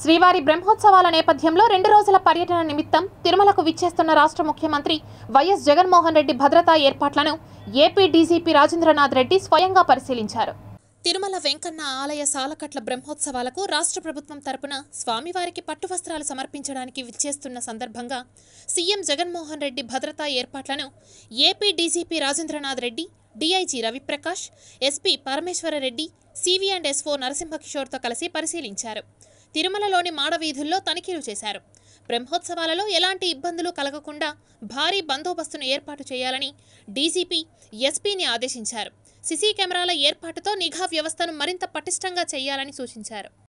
శ్రీవారి బ్రహ్మోత్సవాల నేపథ్యంలో రెండు రోజుల పర్యటన నిమిత్తం తిరుమలకు విచ్చేస్తున్న రాష్ట్ర ముఖ్యమంత్రి వైఎస్ జగన్మోహన్ రెడ్డి భద్రతా ఏర్పాట్లను ఏపీ డీజీపీ రాజేంద్రనాథ్ రెడ్డి స్వయంగా పరిశీలించారు తిరుమల వెంకన్న ఆలయ సాలకట్ల బ్రహ్మోత్సవాలకు రాష్ట్ర ప్రభుత్వం తరపున స్వామివారికి పట్టు వస్త్రాలు సమర్పించడానికి విచ్చేస్తున్న సందర్భంగా సీఎం జగన్మోహన్ రెడ్డి భద్రతా ఏర్పాట్లను AP DGP Rajendranath Reddy DIG Raviprakash SP Parameswarareddy CV and SO నరసింహకిషోర్తో కలిసి పరిశీలించారు తిరుమలలోని మాడవీధుల్లో తనిఖీలు చేశారు బ్రహ్మోత్సవాలలో ఎలాంటి ఇబ్బందులు కలగకుండా భారీ బందోబస్తును ఏర్పాటు చేయాలని డీజీపీ ఎస్పీని ఆదేశించారు సిసి కెమెరాల ఏర్పాటుతో నిఘా వ్యవస్థను మరింత పటిష్టంగా చేయాలని సూచించారు